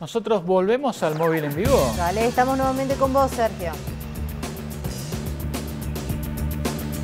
Nosotros volvemos al móvil en vivo. Dale, estamos nuevamente con vos, Sergio.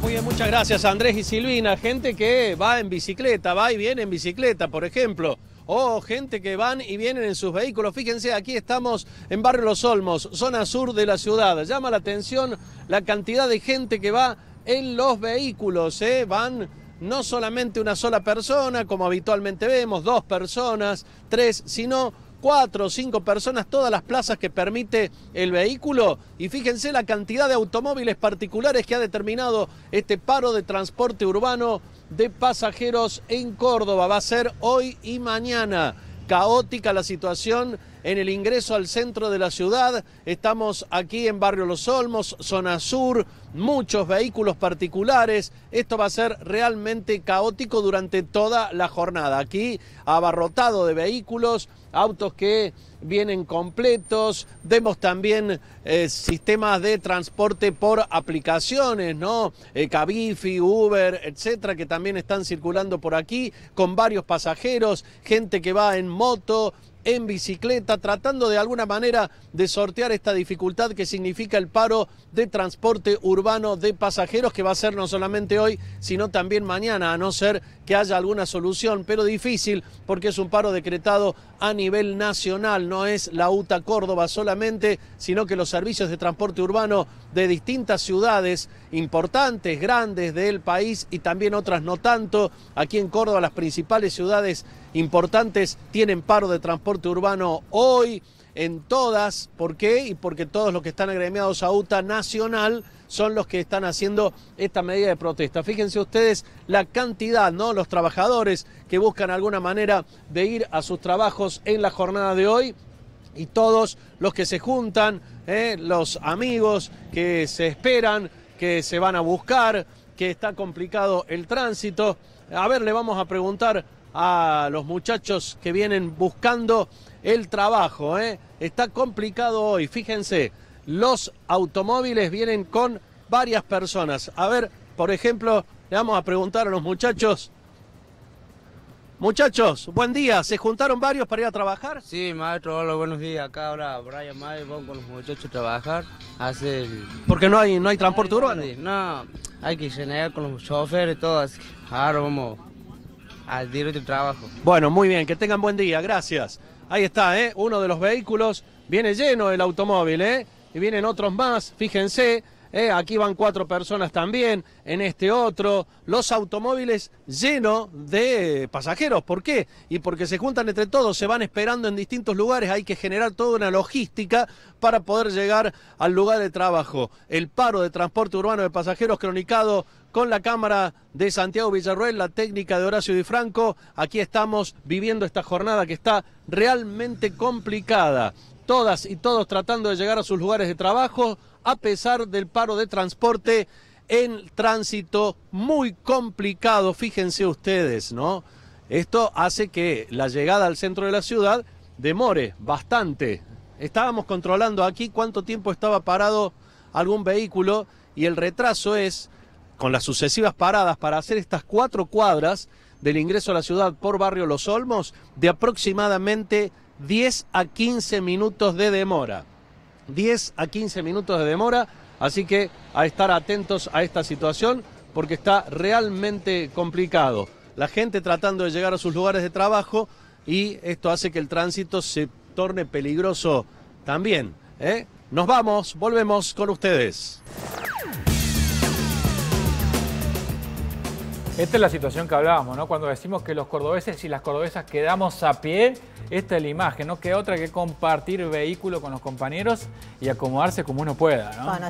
Muy bien, muchas gracias Andrés y Silvina. Gente que va en bicicleta, va y viene en bicicleta, por ejemplo o gente que van y vienen en sus vehículos. Fíjense, aquí estamos en Barrio Los Olmos, zona sur de la ciudad. Llama la atención la cantidad de gente que va en los vehículos. ¿eh? Van no solamente una sola persona, como habitualmente vemos, dos personas, tres, sino cuatro o cinco personas todas las plazas que permite el vehículo. Y fíjense la cantidad de automóviles particulares que ha determinado este paro de transporte urbano de pasajeros en Córdoba. Va a ser hoy y mañana. Caótica la situación en el ingreso al centro de la ciudad. Estamos aquí en Barrio Los Olmos, zona sur, muchos vehículos particulares. Esto va a ser realmente caótico durante toda la jornada. Aquí abarrotado de vehículos, autos que vienen completos. Vemos también eh, sistemas de transporte por aplicaciones, ¿no? Eh, Cabify, Uber, etcétera, que también están circulando por aquí con varios pasajeros, gente que va en moto, en bicicleta, tratando de alguna manera de sortear esta dificultad que significa el paro de transporte urbano de pasajeros, que va a ser no solamente hoy, sino también mañana, a no ser que haya alguna solución, pero difícil porque es un paro decretado a nivel nacional, no es la UTA Córdoba solamente, sino que los servicios de transporte urbano de distintas ciudades importantes, grandes del país y también otras no tanto, aquí en Córdoba las principales ciudades importantes tienen paro de transporte urbano hoy en todas. ¿Por qué? Y porque todos los que están agremiados a UTA Nacional son los que están haciendo esta medida de protesta. Fíjense ustedes la cantidad, ¿no? Los trabajadores que buscan alguna manera de ir a sus trabajos en la jornada de hoy y todos los que se juntan, ¿eh? los amigos que se esperan, que se van a buscar, que está complicado el tránsito. A ver, le vamos a preguntar a los muchachos que vienen buscando el trabajo. ¿eh? Está complicado hoy, fíjense, los automóviles vienen con varias personas. A ver, por ejemplo, le vamos a preguntar a los muchachos. Muchachos, buen día. ¿Se juntaron varios para ir a trabajar? Sí, maestro, hola, buenos días. Acá ahora Brian Mayer, vamos con los muchachos a trabajar. Hace Porque no hay, no hay transporte urbano. No, hay que llenar con los choferes y todo, así ahora vamos al directo de trabajo. Bueno, muy bien, que tengan buen día, gracias. Ahí está, ¿eh? uno de los vehículos, viene lleno el automóvil, ¿eh? y vienen otros más, fíjense. Eh, aquí van cuatro personas también, en este otro, los automóviles llenos de pasajeros. ¿Por qué? Y porque se juntan entre todos, se van esperando en distintos lugares, hay que generar toda una logística para poder llegar al lugar de trabajo. El paro de transporte urbano de pasajeros cronicado con la Cámara de Santiago Villarruel, la técnica de Horacio Di Franco. Aquí estamos viviendo esta jornada que está realmente complicada. Todas y todos tratando de llegar a sus lugares de trabajo a pesar del paro de transporte en tránsito muy complicado, fíjense ustedes, ¿no? Esto hace que la llegada al centro de la ciudad demore bastante. Estábamos controlando aquí cuánto tiempo estaba parado algún vehículo y el retraso es, con las sucesivas paradas para hacer estas cuatro cuadras, del ingreso a la ciudad por barrio Los Olmos de aproximadamente 10 a 15 minutos de demora. 10 a 15 minutos de demora, así que a estar atentos a esta situación porque está realmente complicado. La gente tratando de llegar a sus lugares de trabajo y esto hace que el tránsito se torne peligroso también. ¿eh? Nos vamos, volvemos con ustedes. Esta es la situación que hablábamos, ¿no? Cuando decimos que los cordobeses y las cordobesas quedamos a pie, esta es la imagen, no queda otra que compartir vehículo con los compañeros y acomodarse como uno pueda, ¿no?